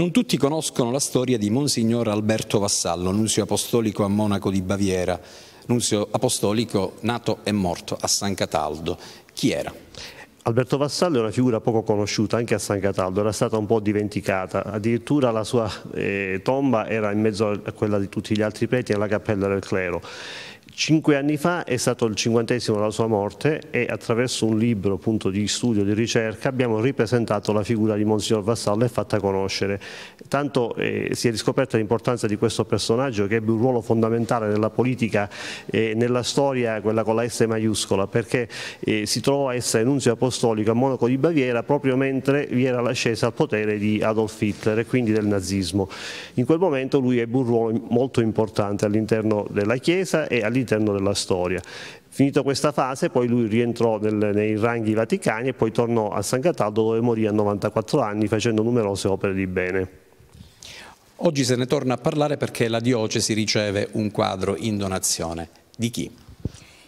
Non tutti conoscono la storia di Monsignor Alberto Vassallo, nunzio apostolico a Monaco di Baviera, nunzio apostolico nato e morto a San Cataldo. Chi era? Alberto Vassallo è una figura poco conosciuta anche a San Cataldo, era stata un po' dimenticata, addirittura la sua eh, tomba era in mezzo a quella di tutti gli altri preti nella cappella del clero. Cinque anni fa è stato il cinquantesimo della sua morte e attraverso un libro appunto, di studio e di ricerca abbiamo ripresentato la figura di Monsignor Vassallo e fatta conoscere. Tanto eh, si è riscoperta l'importanza di questo personaggio che ebbe un ruolo fondamentale nella politica e eh, nella storia, quella con la S maiuscola, perché eh, si trovò a essere nunzio apostolico a Monaco di Baviera proprio mentre vi era l'ascesa al potere di Adolf Hitler e quindi del nazismo. In quel momento lui ebbe un ruolo molto importante all'interno della Chiesa e all'interno all'interno della storia. Finita questa fase poi lui rientrò nel, nei ranghi vaticani e poi tornò a San Cataldo dove morì a 94 anni facendo numerose opere di bene. Oggi se ne torna a parlare perché la diocesi riceve un quadro in donazione. Di chi?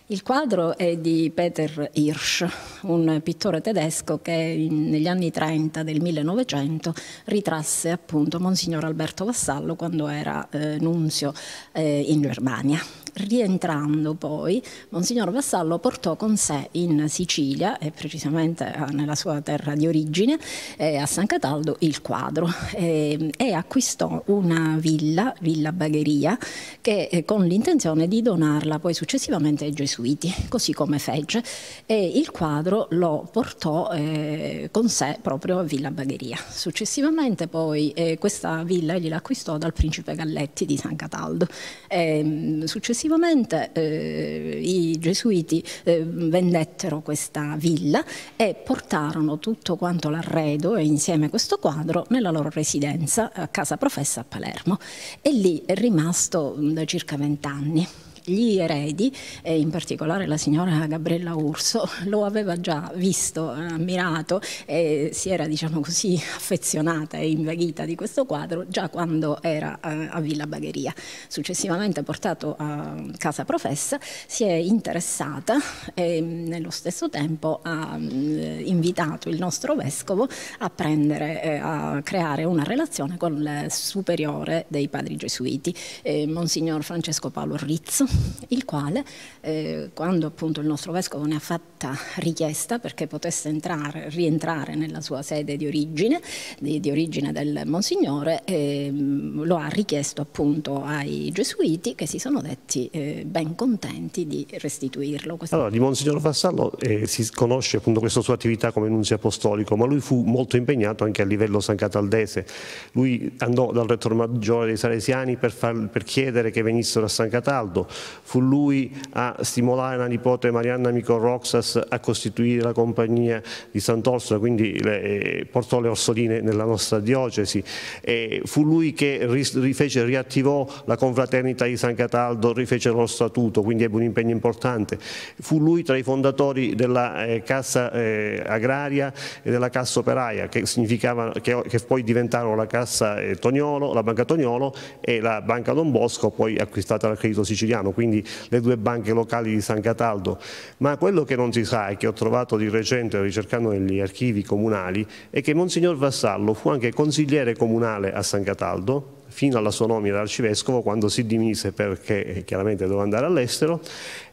Il quadro è di Peter Hirsch, un pittore tedesco che negli anni 30 del 1900 ritrasse appunto Monsignor Alberto Vassallo quando era eh, nunzio eh, in Germania rientrando poi, Monsignor Vassallo portò con sé in Sicilia, e precisamente ah, nella sua terra di origine, eh, a San Cataldo, il quadro eh, e acquistò una villa, Villa Bagheria, che, eh, con l'intenzione di donarla poi successivamente ai gesuiti, così come fece, e il quadro lo portò eh, con sé proprio a Villa Bagheria. Successivamente poi eh, questa villa gliela acquistò dal principe Galletti di San Cataldo. Ehm, successivamente successivamente eh, i gesuiti eh, vendettero questa villa e portarono tutto quanto l'arredo e insieme questo quadro nella loro residenza a Casa Professa a Palermo e lì è rimasto mm, da circa vent'anni gli eredi, e in particolare la signora Gabriella Urso, lo aveva già visto, ammirato e si era diciamo così affezionata e invaghita di questo quadro già quando era eh, a Villa Bagheria. Successivamente portato a casa professa si è interessata e nello stesso tempo ha mm, invitato il nostro vescovo a prendere, eh, a creare una relazione con il superiore dei padri gesuiti, eh, Monsignor Francesco Paolo Rizzo, il quale, eh, quando appunto il nostro vescovo ne ha fatta richiesta perché potesse entrare, rientrare nella sua sede di origine, di, di origine del Monsignore, eh, lo ha richiesto appunto ai gesuiti che si sono detti eh, ben contenti di restituirlo. Questa allora, di Monsignor Vassallo eh, si conosce appunto questa sua attività come nunzio apostolico, ma lui fu molto impegnato anche a livello san cataldese. Lui andò dal rettore maggiore dei Salesiani per, far, per chiedere che venissero a San Cataldo, Fu lui a stimolare la nipote Marianna Micorroxas a costituire la compagnia di Sant'Orsola, quindi le, eh, portò le Orsoline nella nostra diocesi. E fu lui che rifece, riattivò la confraternita di San Cataldo, rifece lo statuto, quindi ebbe un impegno importante. Fu lui tra i fondatori della eh, Cassa eh, Agraria e della Cassa Operaia, che, che, che poi diventarono la Cassa eh, Tognolo, la Banca Tognolo e la Banca Don Bosco, poi acquistata dal Credito Siciliano quindi le due banche locali di San Cataldo, ma quello che non si sa e che ho trovato di recente ricercando negli archivi comunali è che Monsignor Vassallo fu anche consigliere comunale a San Cataldo fino alla sua nomina d'arcivescovo quando si dimise perché eh, chiaramente doveva andare all'estero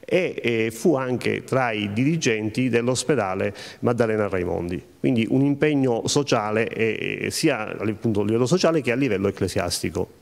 e eh, fu anche tra i dirigenti dell'ospedale Maddalena Raimondi. Quindi un impegno sociale eh, sia a livello sociale che a livello ecclesiastico.